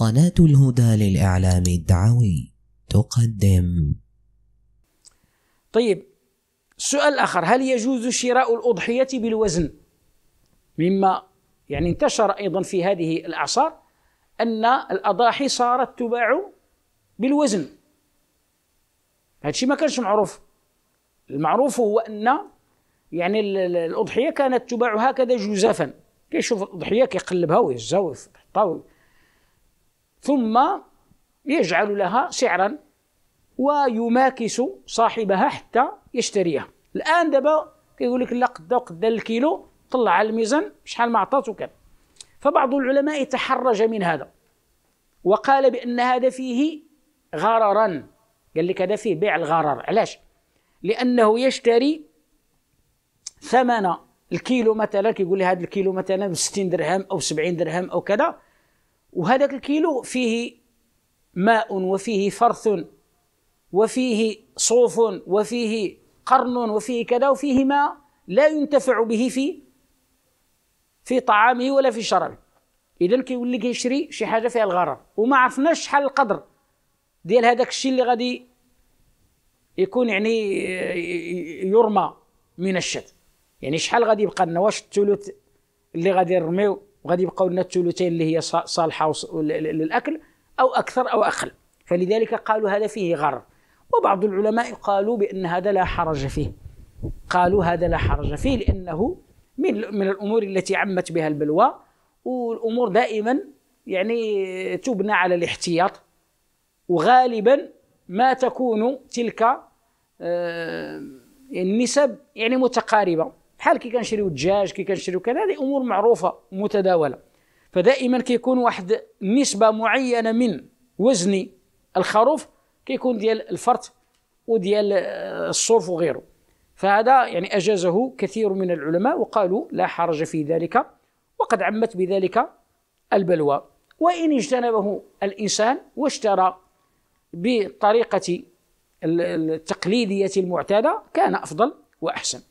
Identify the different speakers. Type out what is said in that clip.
Speaker 1: قناة الهدى للإعلام الدعوي تقدم طيب سؤال آخر هل يجوز شراء الأضحية بالوزن مما يعني انتشر أيضا في هذه الأعصار أن الأضاحي صارت تباع بالوزن هذا الشيء ما كانش معروف المعروف هو أن يعني الأضحية كانت تباع هكذا جزافا كيشوف الأضحية كيقلبها ويهزها ويحطها ثم يجعل لها سعرا ويماكس صاحبها حتى يشتريها الان دابا كيقول لك لا قدا وقدا الكيلو طلع على الميزان شحال ما عطات وكذا فبعض العلماء تحرج من هذا وقال بان هذا فيه غررا قال لك هذا فيه بيع الغرر علاش لانه يشتري ثمن الكيلو مثلا كيقول لي هذا الكيلو مثلا ب 60 درهم او 70 درهم او كذا وهذاك الكيلو فيه ماء وفيه فرث وفيه صوف وفيه قرن وفيه كذا وفيه ما لا ينتفع به في في طعامه ولا في شرابه اذا كيولي كيشري شي حاجه فيها الغرر وما عرفناش شحال القدر ديال هذاك الشيء اللي غادي يكون يعني يرمى من الشت يعني شحال غادي يبقى لنا واش الثلث اللي غادي نرميو وغادي يبقاو لنا الثلثين اللي هي صالحه للاكل او اكثر او اقل فلذلك قالوا هذا فيه غر وبعض العلماء قالوا بان هذا لا حرج فيه قالوا هذا لا حرج فيه لانه من من الامور التي عمت بها البلوى والامور دائما يعني تبنى على الاحتياط وغالبا ما تكون تلك آه، النسب يعني متقاربه بحال كي كنشريو الدجاج كي كنشريو كذا هذه امور معروفه متداوله فدائما كيكون واحد نسبه معينه من وزن الخروف كيكون ديال الفرط وديال آه، الصوف وغيره فهذا يعني اجازه كثير من العلماء وقالوا لا حرج في ذلك وقد عمت بذلك البلوى وان اجتنبه الانسان واشترى بالطريقه التقليديه المعتاده كان افضل واحسن